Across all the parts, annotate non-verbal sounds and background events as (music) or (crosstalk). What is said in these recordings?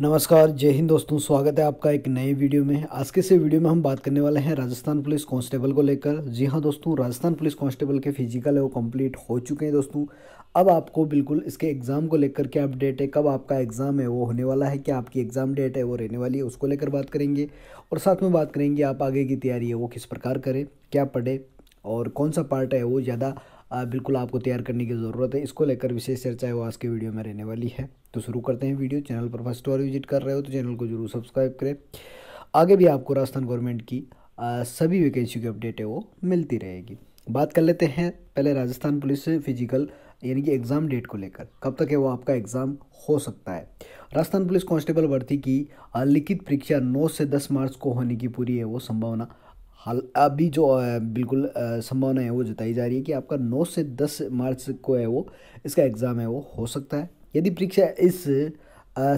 नमस्कार जय हिंद दोस्तों स्वागत है आपका एक नए वीडियो में आज के से वीडियो में हम बात करने वाले हैं राजस्थान पुलिस कांस्टेबल को लेकर जी हाँ दोस्तों राजस्थान पुलिस कांस्टेबल के फिजिकल है वो कंप्लीट हो चुके हैं दोस्तों अब आपको बिल्कुल इसके एग्ज़ाम को लेकर क्या अपडेट है कब आपका एग्ज़ाम है वो होने वाला है क्या आपकी एग्ज़ाम डेट है वो रहने वाली है उसको लेकर बात करेंगे और साथ में बात करेंगे आप आगे की तैयारी है वो किस प्रकार करें क्या पढ़े और कौन सा पार्ट है वो ज़्यादा बिल्कुल आपको तैयार करने की ज़रूरत है इसको लेकर विशेष चर्चा है वो आज के वीडियो में रहने वाली है तो शुरू करते हैं वीडियो चैनल पर फर्स्ट बार विजिट कर रहे हो तो चैनल को जरूर सब्सक्राइब करें आगे भी आपको राजस्थान गवर्नमेंट की सभी वैकेंसी की अपडेट है वो मिलती रहेगी बात कर लेते हैं पहले राजस्थान पुलिस फिजिकल यानी कि एग्ज़ाम डेट को लेकर कब तक है वो आपका एग्ज़ाम हो सकता है राजस्थान पुलिस कांस्टेबल भर्ती की लिखित परीक्षा 9 से 10 मार्च को होने की पूरी है वो संभावना हाल अभी जो बिल्कुल संभावना है वो जताई जा रही है कि आपका 9 से 10 मार्च को है वो इसका एग्ज़ाम है वो हो सकता है यदि परीक्षा इस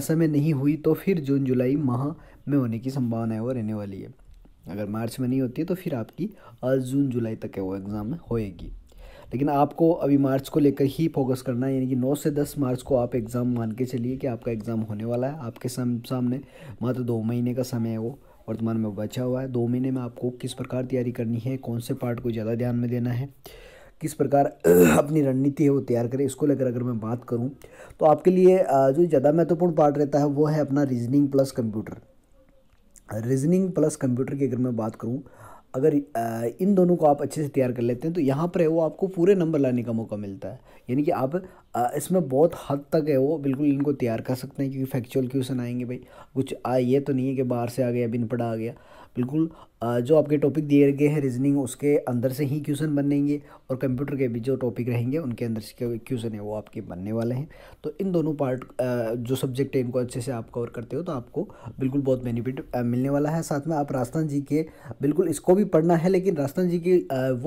समय नहीं हुई तो फिर जून जुलाई माह में होने की संभावना है वो रहने वाली है अगर मार्च में नहीं होती है तो फिर आपकी जून जुलाई तक है वो एग्ज़ाम होएगी लेकिन आपको अभी मार्च को लेकर ही फोकस करना है यानी कि 9 से 10 मार्च को आप एग्ज़ाम मान के चलिए कि आपका एग्ज़ाम होने वाला है आपके सामने मात्र दो महीने का समय है वो वर्तमान में बचा हुआ है दो महीने में आपको किस प्रकार तैयारी करनी है कौन से पार्ट को ज़्यादा ध्यान में देना है किस प्रकार (clears throat) अपनी रणनीति है वो तैयार करें इसको लेकर अगर मैं बात करूं तो आपके लिए जो ज़्यादा महत्वपूर्ण पार्ट रहता है वो है अपना reasoning plus computer reasoning plus computer की अगर मैं बात करूं अगर इन दोनों को आप अच्छे से तैयार कर लेते हैं तो यहाँ पर है वो आपको पूरे नंबर लाने का मौका मिलता है यानी कि आप इसमें बहुत हद तक है वो बिल्कुल इनको तैयार कर सकते हैं क्योंकि फैक्चुअल क्वेश्चन आएंगे भाई कुछ आ ये तो नहीं है कि बाहर से आ गया बिन पड़ा आ गया बिल्कुल जो आपके टॉपिक दिए गए हैं रीजनिंग उसके अंदर से ही क्वेश्चन बनेंगे और कंप्यूटर के भी जो टॉपिक रहेंगे उनके अंदर से क्वेश्चन है वो आपके बनने वाले हैं तो इन दोनों पार्ट जो सब्जेक्ट है इनको अच्छे से आप कवर करते हो तो आपको बिल्कुल बहुत बेनिफिट मिलने वाला है साथ में आप राजस्थान जी के बिल्कुल इसको भी पढ़ना है लेकिन राजस्थान जी की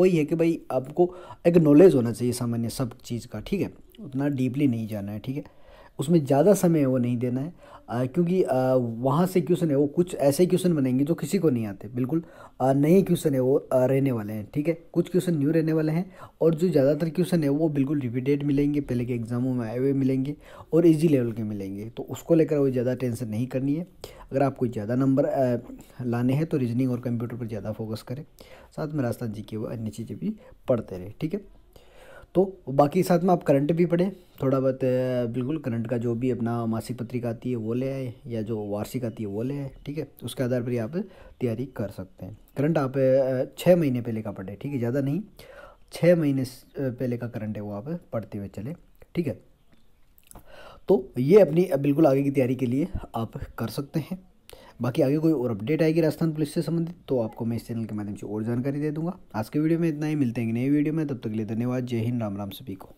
वही है कि भाई आपको एक नॉलेज होना चाहिए सामान्य सब चीज़ का ठीक है उतना डीपली नहीं जाना है ठीक है उसमें ज़्यादा समय वो नहीं देना है आ, क्योंकि वहाँ से क्वेश्चन है वो कुछ ऐसे क्वेश्चन बनेंगे जो किसी को नहीं आते बिल्कुल नए क्वेश्चन है वो आ, रहने वाले हैं ठीक है कुछ क्वेश्चन न्यू रहने वाले हैं और जो ज़्यादातर क्वेश्चन है वो बिल्कुल रिपीटेड मिलेंगे पहले के एग्ज़ामों में आए हुए मिलेंगे और ईजी लेवल के मिलेंगे तो उसको लेकर वो ज़्यादा टेंशन नहीं करनी है अगर आपको ज़्यादा नंबर लाने हैं तो रीजनिंग और कंप्यूटर पर ज़्यादा फोकस करें साथ में राजस्थान जी की वो अन्य चीज़ें भी पढ़ते रहे ठीक है तो बाकी साथ में आप करंट भी पढ़ें थोड़ा बहुत बिल्कुल करंट का जो भी अपना मासिक पत्रिका आती है वो ले आए या जो वार्षिक आती है वो ले आए ठीक है उसके आधार पर ही आप तैयारी कर सकते हैं करंट आप छः महीने पहले का पढ़े ठीक है ज़्यादा नहीं छः महीने पहले का करंट है वो आप पढ़ते हुए चले ठीक है तो ये अपनी बिल्कुल आगे की तैयारी के लिए आप कर सकते हैं बाकी आगे कोई और अपडेट आएगी राजस्थान पुलिस से संबंधित तो आपको मैं इस चैनल के माध्यम से और जानकारी दे दूंगा आज के वीडियो में इतना ही मिलते हैं नए वीडियो में तब तक के लिए धन्यवाद जय हिंद राम राम सभी को